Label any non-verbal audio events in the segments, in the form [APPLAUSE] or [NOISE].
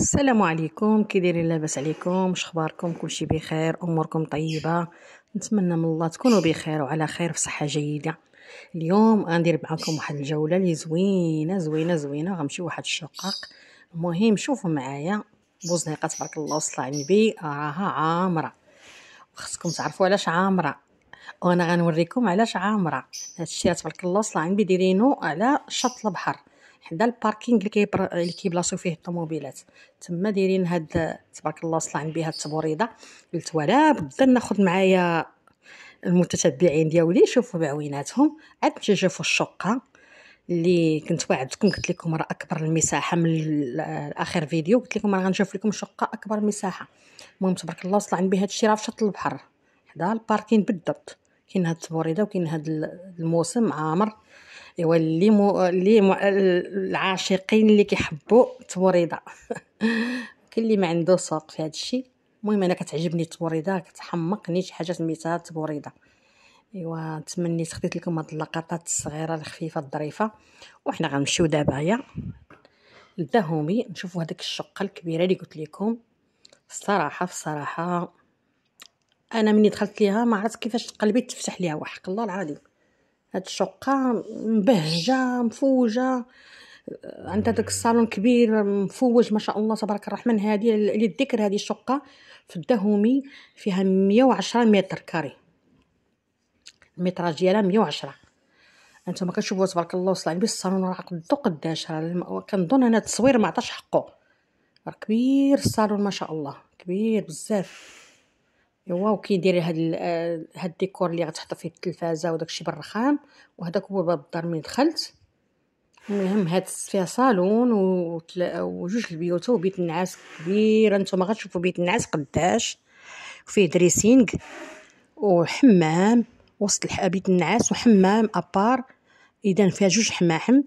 السلام عليكم كي دايرين لاباس عليكم شخباركم كلشي بخير اموركم طيبه نتمنى من الله تكونوا بخير وعلى خير في صحه جيده اليوم غندير معكم واحد الجوله اللي زوينه زوينه زوينه غنمشي واحد الشقق المهم شوفوا معايا بوزنيقه تبارك الله وصلى على النبي راها عامره خصكم تعرفوا علاش عامره وانا غنوريكم علاش عامره هادشي تبارك الله وصلى على النبي ديرينو على شط البحر حدا الباركينغ اللي كيبر... اللي كيبلاصو فيه الطوموبيلات تما دايرين هاد تبارك الله صلعن بها التبوريضه قلت ولا بدا ناخذ معايا المتتبعين ديالي يشوفوا بعويناتهم عاد نجي نشوفو الشقه اللي كنت وعدتكم قلت لكم راه اكبر المساحه من اخر فيديو قلت لكم راه غنشوف لكم شقه اكبر مساحه المهم تبارك الله صلعن بها هادشي راه في شط البحر حدا الباركين بالضبط كاين هاد التبريده وكاين هاد الموسم عامر ايوا اللي مو اللي مو العاشقين اللي كيحبوا التوريده [LAUGHS] كاين اللي ما عنده سوق في هذا الشيء المهم انا كتعجبني التوريده كتحمقني شي حاجه سميتها التوريده ايوا تمنيت خديت لكم هاد اللقطات الصغيره الخفيفه الظريفه وحنا غنمشيو دابا يا لدهومي نشوفوا هذيك الشقه الكبيره اللي قلت لكم الصراحه الصراحه انا مني دخلت ليها ما عرفت كيفاش قلبي تفتح ليها وحق الله العظيم هاد الشقة مبهجة مفوجة عندها آه، داك الصالون كبير مفوج ما شاء الله تبارك الرحمن هذه للذكر هذه الشقة في الدهومي فيها 110 متر كاري المتراج ديالها 110 هانتوما كتشوفوا تبارك الله وصل عليه الصالون راه قدو قداش راه كنظن انا التصوير ما عطاش حقه راه كبير الصالون ما شاء الله كبير بزاف ايوا وكيديري هاد آه، هاد الديكور اللي غتحط فيه التلفازه وداكشي بالرخام وهذاك هو باب الدار من دخلت المهم هاد فيها صالون وجوج البيوت وبيت النعاس كبير نتوما غتشوفوا بيت النعاس قداش فيه دريسينغ وحمام وسط بيت النعاس وحمام ابار اذا فيها جوج حماحم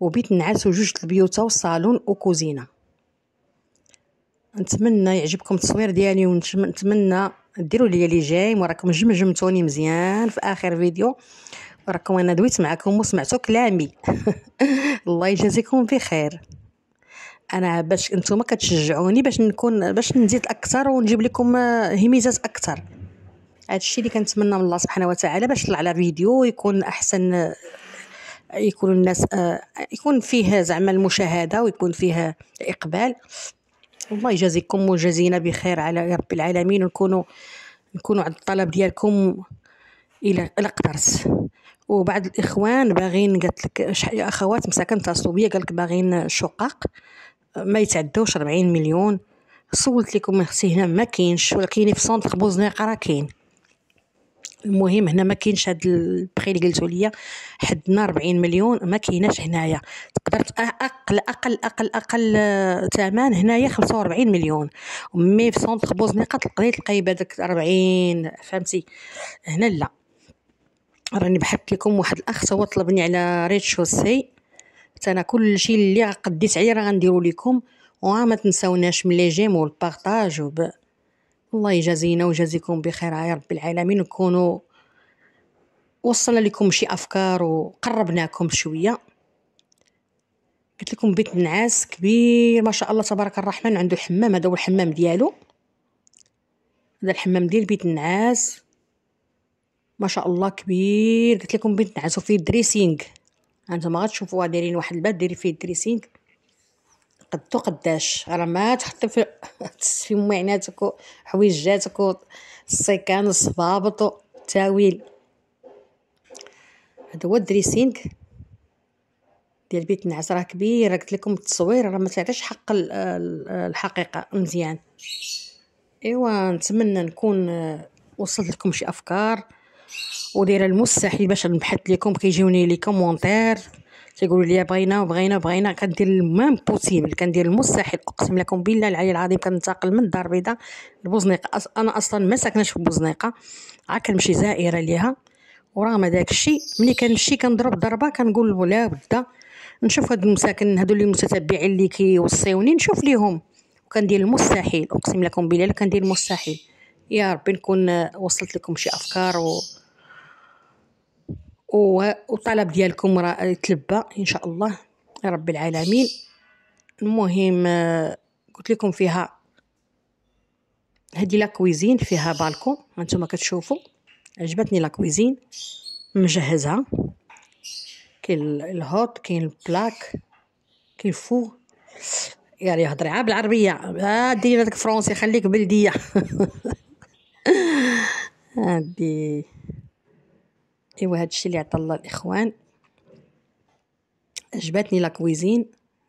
وبيت النعاس وجوج البيوت وصالون وكوزينه نتمنى يعجبكم التصوير ديالي ونتمنى ديروا ليا لي جاي وراكم جمجمتوني مزيان في اخر فيديو راكم انا دويت معكم وسمعتوا كلامي [LAUGHS] الله يجازيكم بخير انا باش نتوما كتشجعوني باش نكون باش نزيد اكثر ونجيب لكم آه، هميزات اكثر هادشي اللي كنتمنى من الله سبحانه وتعالى باش طلع على فيديو يكون احسن آه، يكون الناس آه، يكون فيه زعما المشاهده ويكون فيه اقبال الله يجازيكم وجزينا بخير على رب العالمين ونكونوا نكونوا عند الطلب ديالكم الى الى قدرت وبعض الاخوان باغيين قالت لك شحال اخوات مساكن اتصلوا بيا قالك باغيين شقق ما يتعداوش 40 مليون صولت لكم اختي هنا ما كاينش ولكن في سونتر بوزنيقه راه كاين المهم هنا ما كاينش هاد البخي اللي قلتو ليا حدنا 40 مليون ما كايناش هنايا تقدر اقل اقل اقل اقل ثمن هنايا 45 مليون مي في سونتر بوزنيقه تلقى تلقاي بهذاك 40 فهمتي هنا لا راني بحثت لكم واحد الاخ هو طلبني على شوسي حتى انا كلشي اللي قديت عليه راه غنديرو لكم وما تنساوناش من لي جيم والبارطاج وب... الله يجازينا ويجازيكم بخير يا رب العالمين نكونوا وصلنا لكم شي افكار وقربناكم شويه قلت لكم بيت نعاس كبير ما شاء الله تبارك الرحمن عنده حمام هذا هو الحمام ديالو هذا الحمام ديال بيت النعاس ما شاء الله كبير قلت لكم بيت النعاس وفيه دريسينغ انتما غتشوفوها دايرين واحد الباب دايرين فيه دريسينغ قدو قداش راه ما تحط في [LAUGHS] في معيناتك وحويجاتك السيكان الصبابط التاويل هذا هو الدريسينغ ديال بيت النعاس راه كبير قلت لكم التصوير راه ما تعطيش حق الحقيقه مزيان ايوا نتمنى نكون وصلت لكم شي افكار ودايره المستحيل باش نبحث لكم كيجيوني لي كومونتير تيقولوا لي بغينا وبغينا وبغينا كندير المام بوسيبل كندير المستحيل اقسم لكم بالله العلي العظيم كننتقل من الدار البيضاء لبوزنيقه انا اصلا ما ساكنهش في بوزنيقه عا كنمشي زائره ليها ورغم داك الشيء ملي كنمشي كنضرب ضربه كنقول لا بدا نشوف هاد المساكن هادو اللي متتبعين اللي كيوصيوني نشوف ليهم وكندير المستحيل اقسم لكم بالله كندير المستحيل يا ربي نكون وصلت لكم شي افكار و... والطلب ديالكم راه يتلبى ان شاء الله يا رب العالمين المهم آه، قلت لكم فيها هذه لا كويزين فيها بالكون هانتوما كتشوفوا عجبتني لا كويزين مجهزها كاين الهوت كاين البلاك كاين فو يعني هضري عا آه، بالعربيه آه دير هذاك فرونسي خليك بلديه [LAUGHS] هادي ايوا هادشي اللي عطى الله الاخوان عجبتني لا كويزين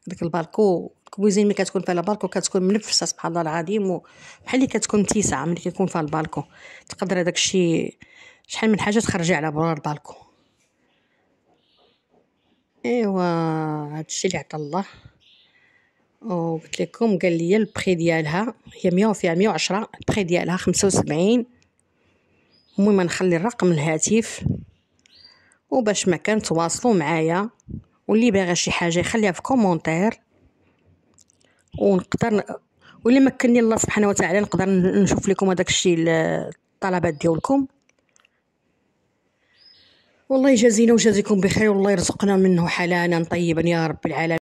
داك البالكو الكويزين ملي كتكون فيها البالكو كتكون منفسه سبحان الله العظيم بحال اللي كتكون تيسعه ملي كيكون فيها البالكو تقدر هذاك الشيء شحال من حاجه تخرجي على برا البالكو ايوا هادشي اللي عطى الله وقلت لكم قال لي البري ديالها هي 100 وفيها 110 البري ديالها 75 المهم نخلي الرقم الهاتف وباش ما كان تواصلوا معايا واللي باغا شي حاجه يخليها في كومونتير ونقدر واللي مكنني الله سبحانه وتعالى نقدر نشوف لكم هذاك الشيء الطلبات ديالكم والله يجازينا ويجازيكم بخير والله يرزقنا منه حلالا طيبا يا رب العالمين